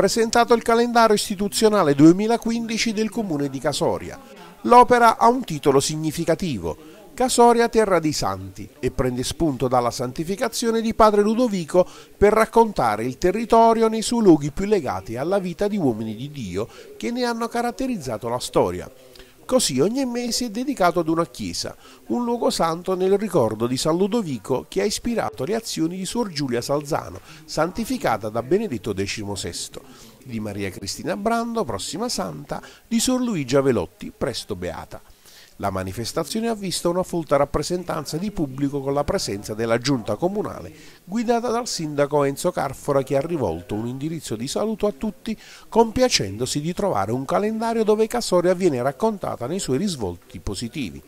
presentato il calendario istituzionale 2015 del comune di Casoria. L'opera ha un titolo significativo, Casoria Terra dei Santi, e prende spunto dalla santificazione di padre Ludovico per raccontare il territorio nei suoi luoghi più legati alla vita di uomini di Dio che ne hanno caratterizzato la storia. Così ogni mese è dedicato ad una chiesa, un luogo santo nel ricordo di San Ludovico che ha ispirato le azioni di Suor Giulia Salzano, santificata da Benedetto XVI, di Maria Cristina Brando, prossima santa, di Suor Luigia Velotti, presto beata. La manifestazione ha visto una folta rappresentanza di pubblico con la presenza della giunta comunale guidata dal sindaco Enzo Carfora che ha rivolto un indirizzo di saluto a tutti compiacendosi di trovare un calendario dove Casoria viene raccontata nei suoi risvolti positivi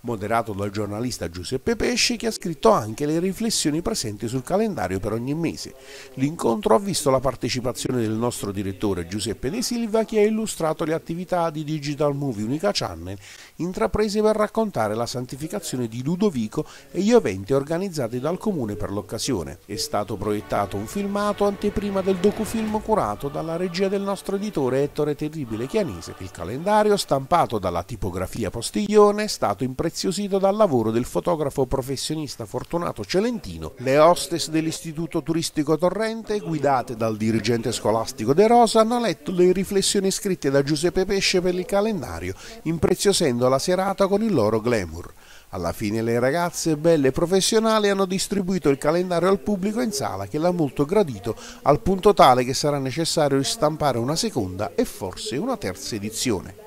moderato dal giornalista Giuseppe Pesci che ha scritto anche le riflessioni presenti sul calendario per ogni mese. L'incontro ha visto la partecipazione del nostro direttore Giuseppe De Silva che ha illustrato le attività di Digital Movie Unica Channel intraprese per raccontare la santificazione di Ludovico e gli eventi organizzati dal comune per l'occasione. È stato proiettato un filmato anteprima del docufilm curato dalla regia del nostro editore Ettore Terribile Chianese. Il calendario stampato dalla tipografia Postiglione è stato impresso impreziosito dal lavoro del fotografo professionista Fortunato Celentino, le hostess dell'Istituto Turistico Torrente, guidate dal dirigente scolastico De Rosa, hanno letto le riflessioni scritte da Giuseppe Pesce per il calendario, impreziosendo la serata con il loro glamour. Alla fine le ragazze belle e professionali hanno distribuito il calendario al pubblico in sala che l'ha molto gradito al punto tale che sarà necessario ristampare una seconda e forse una terza edizione.